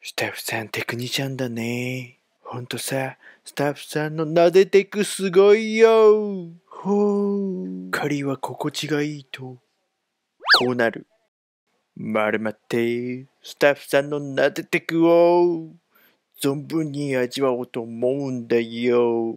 スタッフさんテクニシャンだね。ほんとさ、スタッフさんの撫でテクすごいよ。ほう。狩りは心地がいいと。こうなる。丸まって、スタッフさんの撫でテクを存分に味わおうと思うんだよ。